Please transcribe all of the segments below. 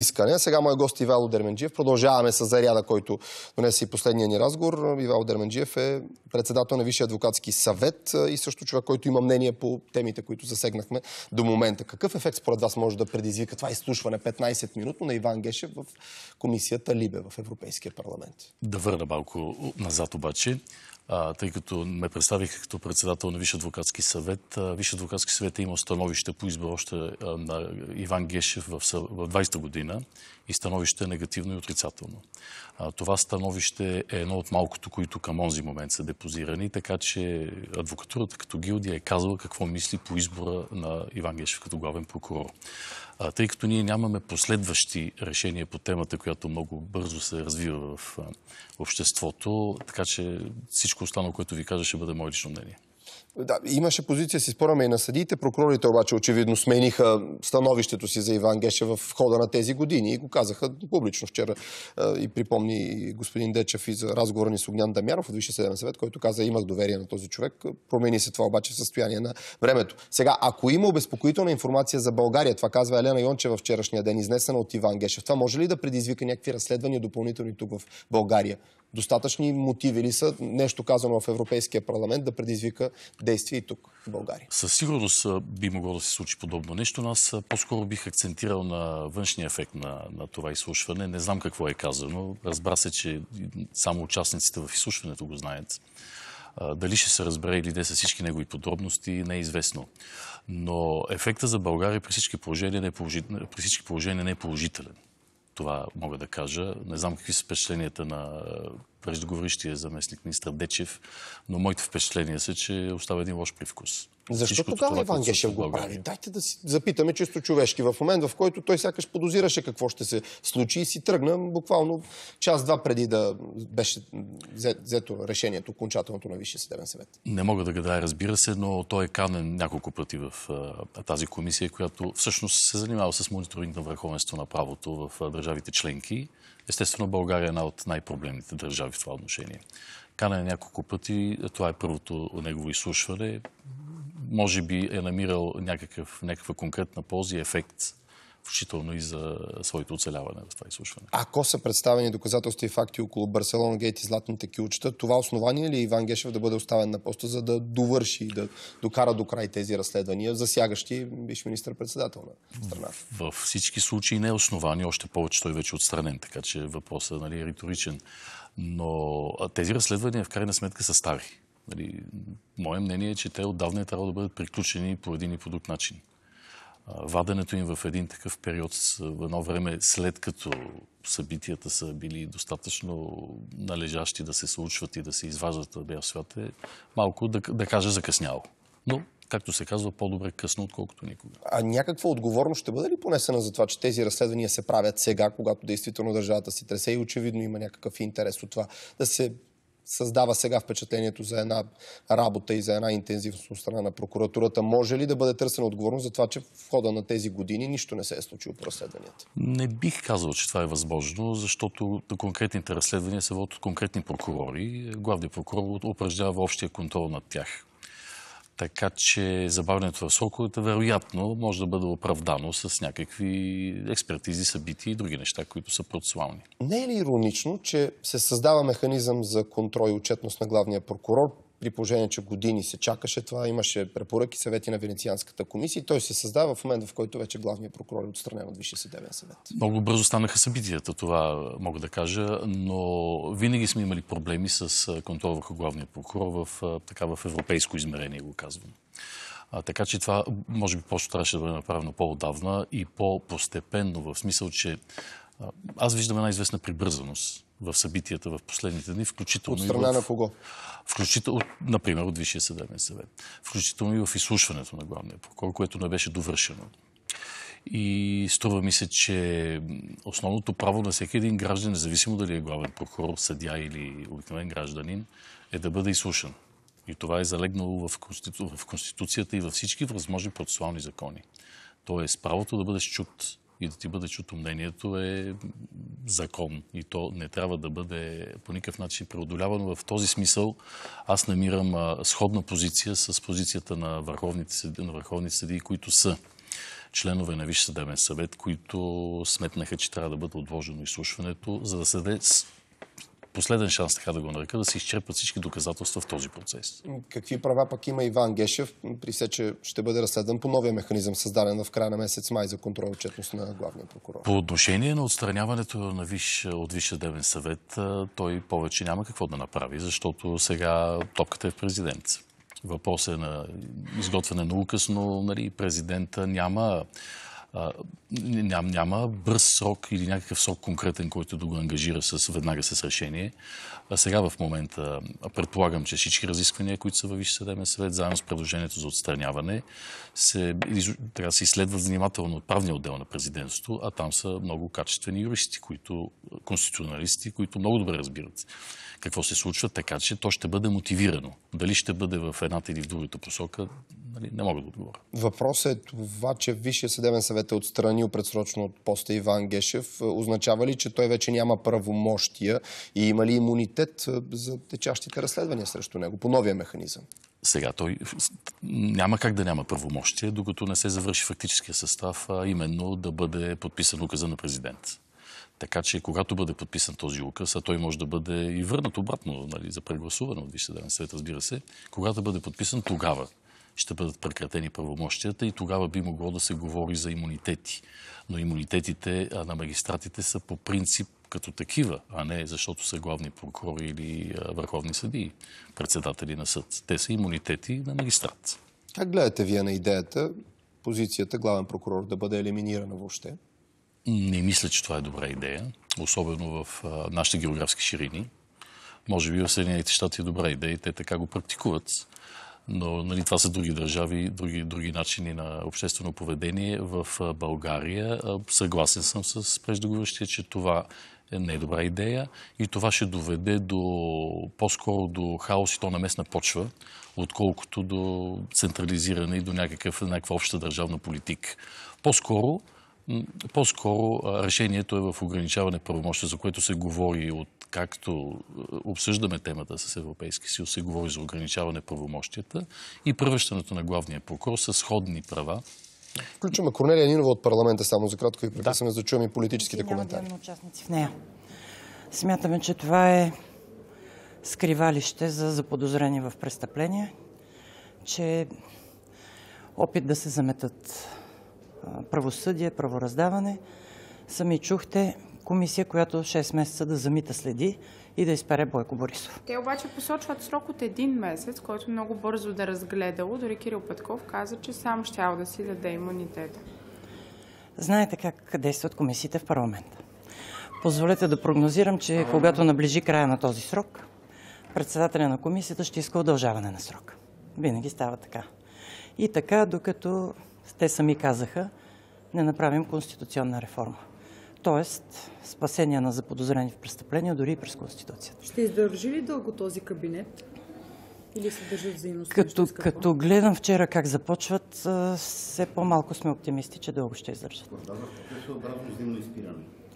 искане. Сега мой гост Ивайло Дерменджиев. Продължаваме с заряда, който донесе и последния ни разговор. Ивайло Дерменджиев е председател на Висшия адвокатски съвет и също човек, който има мнение по темите, които засегнахме до момента. Какъв ефект според вас може да предизвика това изслушване 15 минутно на Иван Гешев в комисията Либе в Европейския парламент? Да върна малко назад обаче тъй като ме представих като председател на Висшия адвокатски съвет. Висшия адвокатски съвет е имал становище по избор още на Иван Гешев в, 20-та година и становище е негативно и отрицателно. това становище е едно от малкото, които към онзи момент са депозирани, така че адвокатурата като гилдия е казала какво мисли по избора на Иван Гешев като главен прокурор. А, тъй като ние нямаме последващи решения по темата, която много бързо се развива в обществото, така че всичко останало, което ви кажа, ще бъде мое лично мнение. Да, имаше позиция, си спораме и на съдиите. Прокурорите обаче очевидно смениха становището си за Иван Геше в хода на тези години и го казаха публично вчера. И припомни господин Дечев и за разговора ни с Огнян Дамяров от Висше съдебен съвет, който каза, имах доверие на този човек. Промени се това обаче в състояние на времето. Сега, ако има обезпокоителна информация за България, това казва Елена Йончева вчерашния ден, изнесена от Иван Гешев, това може ли да предизвика някакви разследвания допълнителни тук в България? Достатъчни мотиви ли са нещо казано в Европейския парламент да предизвика действие и тук, в България. Със сигурност би могло да се случи подобно нещо, но аз по-скоро бих акцентирал на външния ефект на, на това изслушване. Не знам какво е казано. Разбра се, че само участниците в изслушването го знаят. Дали ще се разбере или не са всички негови подробности, не е известно. Но ефекта за България при всички положения не е, е положителен това мога да кажа. Не знам какви са впечатленията на е, преждеговорищия заместник министър Дечев, но моите впечатления са, че остава един лош привкус. Защо тогава Иван Гешев го прави? Дайте да си запитаме чисто човешки. В момент, в който той сякаш подозираше какво ще се случи и си тръгна буквално час-два преди да беше взето решението, окончателното на Висшия съдебен съвет. Не мога да гадая, разбира се, но той е канен няколко пъти в тази комисия, която всъщност се занимава с мониторинг на върховенство на правото в държавите членки. Естествено, България е една от най-проблемните държави в това отношение. Кана е няколко пъти, това е първото негово изслушване може би е намирал някакъв, някаква конкретна полза и ефект включително и за своето оцеляване в това изслушване. Ако са представени доказателства и факти около Барселона Гейт и златните килчета, това основание ли е Иван Гешев да бъде оставен на поста, за да довърши и да докара до край тези разследвания, засягащи биш министър-председател на страната? Във всички случаи не е основание, още повече той вече е отстранен, така че въпросът нали, е риторичен. Но тези разследвания в крайна сметка са стари. Нали, мое мнение е, че те отдавна е трябва да бъдат приключени по един и по друг начин. Ваденето им в един такъв период, в едно време след като събитията са били достатъчно належащи да се случват и да се изваждат в бял свят, е малко, да, да кажа, закъсняло. Но както се казва, по-добре късно, отколкото никога. А някаква отговорност ще бъде ли понесена за това, че тези разследвания се правят сега, когато действително държавата си тресе и очевидно има някакъв интерес от това да се създава сега впечатлението за една работа и за една интензивност от страна на прокуратурата. Може ли да бъде търсена отговорност за това, че в хода на тези години нищо не се е случило по разследванията? Не бих казал, че това е възможно, защото конкретните разследвания се водят от конкретни прокурори. Главният прокурор упражнява общия контрол над тях. Така че забавянето в сроковете вероятно може да бъде оправдано с някакви експертизи, събития и други неща, които са процесуални. Не е ли иронично, че се създава механизъм за контрол и отчетност на главния прокурор при положение, че години се чакаше това, имаше препоръки, съвети на Венецианската комисия и той се създава в момента, в който вече главният прокурор е отстранен от Висшия съдебен съвет. Много бързо станаха събитията, това мога да кажа, но винаги сме имали проблеми с контрол върху главния прокурор в, така, в европейско измерение, го казвам. А, така че това, може би, просто трябваше да бъде направено по-отдавна и по-постепенно, в смисъл, че аз виждам една известна прибързаност в събитията в последните дни, включително. От страна и в... на кого? Включително, например, от Висшия съдебен съвет. Включително и в изслушването на главния прокурор, което не беше довършено. И струва ми се, че основното право на всеки един граждан, независимо дали е главен прокурор, съдя или обикновен гражданин, е да бъде изслушан. И това е залегнало в, Конститу... в Конституцията и във всички възможни процесуални закони. Тоест, правото да бъдеш чут и да ти бъде чуто мнението е закон. И то не трябва да бъде по никакъв начин преодолявано. В този смисъл аз намирам сходна позиция с позицията на върховните, съди, на върховните съдии, които са членове на Висш съдебен съвет, които сметнаха, че трябва да бъде отложено изслушването, за да се даде последен шанс, така да го нарека, да се изчерпат всички доказателства в този процес. Какви права пък има Иван Гешев, при все, че ще бъде разследван по новия механизъм, създаден в края на месец май за контрол отчетност на главния прокурор? По отношение на отстраняването на виш, от Висш съдебен съвет, той повече няма какво да направи, защото сега топката е в президент. Въпрос е на изготвяне на указ, но нали, президента няма Ням, няма бърз срок или някакъв срок конкретен, който да го ангажира с, веднага с решение. А сега в момента предполагам, че всички разисквания, които са във Висше съвет, заедно с предложението за отстраняване, се, трябва да се изследват внимателно от правния отдел на президентството, а там са много качествени юристи, които, конституционалисти, които много добре разбират какво се случва, така че то ще бъде мотивирано. Дали ще бъде в едната или в другата посока, нали, не мога да отговоря. Въпросът е това, че Висшия съдебен съвет съвет е отстранил предсрочно от поста Иван Гешев, е, означава ли, че той вече няма правомощия и има ли имунитет е, за течащите разследвания срещу него по новия механизъм? Сега той няма как да няма правомощия, докато не се завърши фактическия състав, а именно да бъде подписан указа на президент. Така че, когато бъде подписан този указ, а той може да бъде и върнат обратно нали, за прегласуване от Висшия съвет, разбира се, когато бъде подписан, тогава ще бъдат прекратени правомощията и тогава би могло да се говори за имунитети. Но имунитетите на магистратите са по принцип като такива, а не защото са главни прокурори или върховни съдии, председатели на съд. Те са имунитети на магистрат. Как гледате вие на идеята позицията главен прокурор да бъде елиминирана въобще? Не мисля, че това е добра идея, особено в нашите географски ширини. Може би в Съединените щати е добра идея и те така го практикуват. Но нали, това са други държави, други, други начини на обществено поведение. В България съгласен съм с преждоговорящия, че това не е добра идея и това ще доведе до, по-скоро до хаос и то на местна почва, отколкото до централизиране и до някакъв, някаква обща държавна политика. По-скоро, по-скоро решението е в ограничаване правомощия, за което се говори от както е, обсъждаме темата с Европейски съюз, се говори за ограничаване правомощията и превръщането на главния прокурор с сходни права Включваме Корнелия Нинова от парламента само за кратко и прекъсваме, да. за да чуем и политическите коментари. Няма участници в нея. Смятаме, че това е скривалище за заподозрение в престъпление, че опит да се заметат правосъдие, правораздаване. Сами чухте, комисия, която 6 месеца да замита следи и да изпере Бойко Борисов. Те обаче посочват срок от един месец, който много бързо да разгледало. Дори Кирил Петков каза, че сам щял да си даде имунитета. Знаете как действат комисиите в парламента. Позволете да прогнозирам, че когато наближи края на този срок, председателя на комисията ще иска удължаване на срок. Винаги става така. И така, докато те сами казаха, не направим конституционна реформа тоест спасение на заподозрени в престъпления, дори и през Конституцията. Ще издържи ли дълго този кабинет? Или се държат взаимно като, като гледам вчера как започват, все по-малко сме оптимисти, че дълго ще издържат.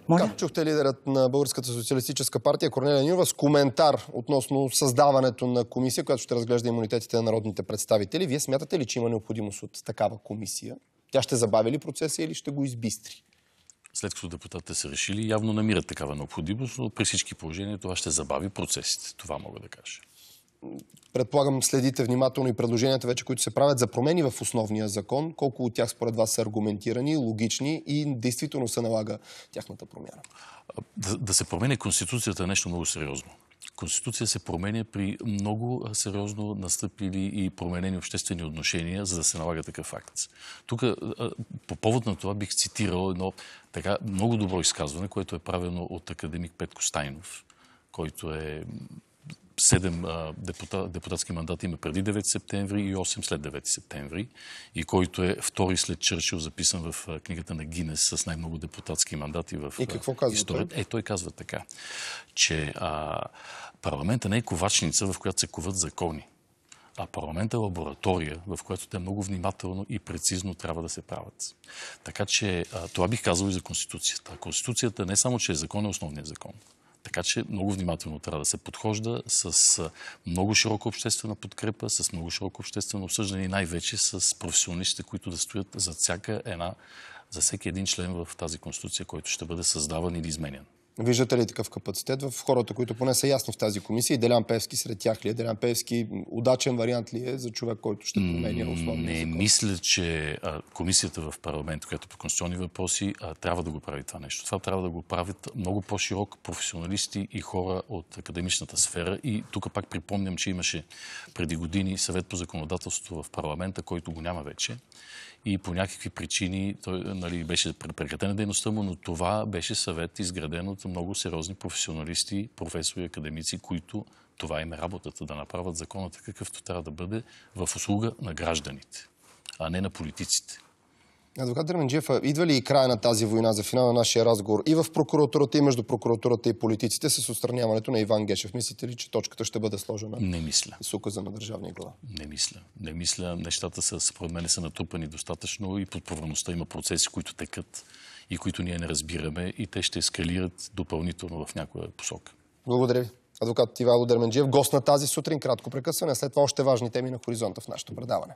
Моля? Как чухте лидерът на Българската социалистическа партия Корнелия Нюрва с коментар относно създаването на комисия, която ще разглежда имунитетите на народните представители. Вие смятате ли, че има необходимост от такава комисия? Тя ще забави ли процеса или ще го избистри? след като депутатите са решили, явно намират такава необходимост, но при всички положения това ще забави процесите. Това мога да кажа предполагам, следите внимателно и предложенията вече, които се правят за промени в основния закон. Колко от тях според вас са аргументирани, логични и действително се налага тяхната промяна? Да, да се промени Конституцията е нещо много сериозно. Конституция се променя при много сериозно настъпили и променени обществени отношения, за да се налага такъв факт. Тук по повод на това бих цитирал едно така много добро изказване, което е правено от академик Петко Стайнов, който е седем депутатски мандати има преди 9 септември и 8 след 9 септември, и който е втори след Чърчил, записан в книгата на Гинес с най-много депутатски мандати в И какво казва историята. Той? Е, той казва така, че а, парламента не е ковачница, в която се коват закони. А парламентът е лаборатория, в която те много внимателно и прецизно трябва да се правят. Така че а, това бих казал и за Конституцията. Конституцията не само, че е закон, е основният закон. Така че много внимателно трябва да се подхожда с много широка обществена подкрепа, с много широко обществено обсъждане и най-вече с професионалистите, които да стоят за всяка една, за всеки един член в тази конституция, който ще бъде създаван или изменен. Виждате ли такъв капацитет в хората, които поне са ясни в тази комисия и Делян Певски сред тях ли е? Делян Певски удачен вариант ли е за човек, който ще променя основния Не, закон? мисля, че а, комисията в парламент, която е по конституционни въпроси, а, трябва да го прави това нещо. Това трябва да го правят много по-широк професионалисти и хора от академичната сфера. И тук пак припомням, че имаше преди години съвет по законодателство в парламента, който го няма вече и по някакви причини той, нали, беше на дейността му, но това беше съвет, изграден от много сериозни професионалисти, професори, академици, които това им е работата, да направят законата какъвто трябва да бъде в услуга на гражданите, а не на политиците. Адвокат Дременджиев, идва ли и края на тази война за финал на нашия разговор и в прокуратурата, и между прокуратурата и политиците с отстраняването на Иван Гешев? Мислите ли, че точката ще бъде сложена? Не мисля. С указа на държавния глава? Не мисля. Не мисля. Нещата са, според мен, са натрупани достатъчно и под повърността има процеси, които текат и които ние не разбираме и те ще ескалират допълнително в някоя посока. Благодаря ви. Адвокат Ивало Дерменджиев, гост на тази сутрин, кратко прекъсване, след това още важни теми на хоризонта в нашето предаване.